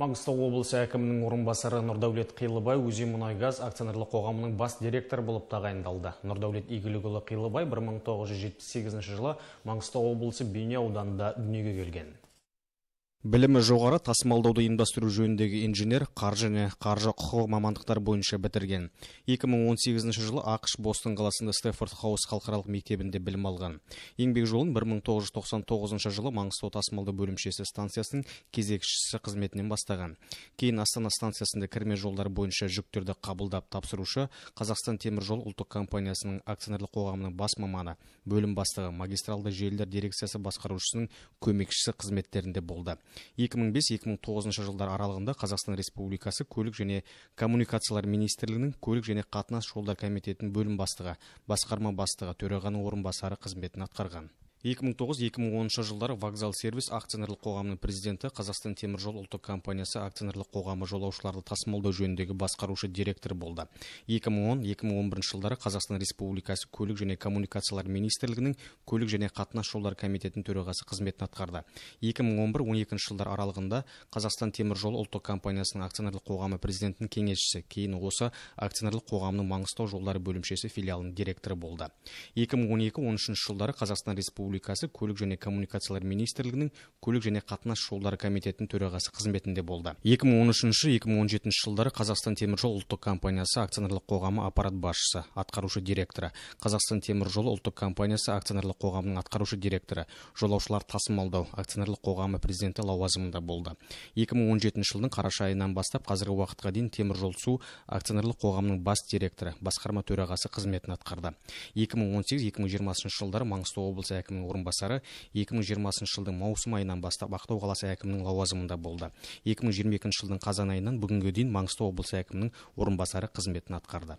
маңғыстау облысы әкімінің орынбасары нұрдәулет қилыбай газ акционерлік қоғамының бас директор болып тағайындалды нұрдәулет игілікұлы қилыбай 1978 жылы маңғыстау облысы бейне ауданында дүниеге келген білімі жоғары тасымалдауды ұйымдастыру жөніндегі инженер қаржы және қаржы құқығы мамандықтары бойынша бітірген 2018 жылы ақш бостон қаласында стефорд хаус халықаралық мектебінде білім алған еңбек жолын 1999 жылы маңғыстау тасымалдау бөлімшесі станциясының кезекшісі қызметінен бастаған кейін астана станциясында кірме жолдар бойынша жүктерді қабылдап тапсырушы қазақстан темір жол ұлттық компаниясының акционерлік қоғамының бас маманы бөлім бастығы магистралды желілер дирекциясы басқарушысының көмекшісі қызметтерінде болды 2005-2009 жылдар аралығында қазақстан республикасы көлік және коммуникациялар министрлігінің көлік және қатынас жолдар комитетінің бөлім бастығы басқарма бастығы төрағаның орынбасары қызметін атқарған 2009-2010 жылдары вокзал сервис акционерлік қоғамының президенті қазақстан темір жол ұлттық компаниясы акционерлік қоғамы жолаушыларды тасымалдау жөніндегі басқарушы директор болды 2010-2011 жылдары қазақстан республикасы көлік және коммуникациялар министрлігінің көлік және қатынас жолдары комитетінің төрағасы қызметін атқарды 2011 екінші жылдар аралығында қазақстан темір ұлттық компаниясының акционерлік қоғамы президентінің кеңесшісі кейін осы акционерлік қоғамның маңғыстау жолдары бөлімшесі филиалының директоры болды 2012 үшінші жылдары қазақстан республикасы республикасы көлік және коммуникациялар министрлігінің көлік және қатынас жолдары комитетінің төрағасы қызметінде болды 2013-2017 жылдары қазақстан темір жол ұлттық компаниясы акционерлік қоғамы аппарат басшысы атқарушы директоры қазақстан темір жолы ұлттық компаниясы акционерлік қоғамының атқарушы директоры жолаушылар тасымалдау акционерлік қоғамы президенті лауазымында болды 2017 жылдың қараша айынан бастап қазіргі уақытқа дейін теміржол су акционерлік қоғамының бас директоры басқарма төрағасы қызметін атқарды 2018-2020 жылдары маңғыстау облысы әкімі әкімінің орынбасары 2020 жылдың маусым айынан бастап ақтау қаласы әкімінің лауазымында болды 2022 жылдың қазан айынан бүгінге дейін маңғыстау облысы әкімінің орынбасары қызметін атқарды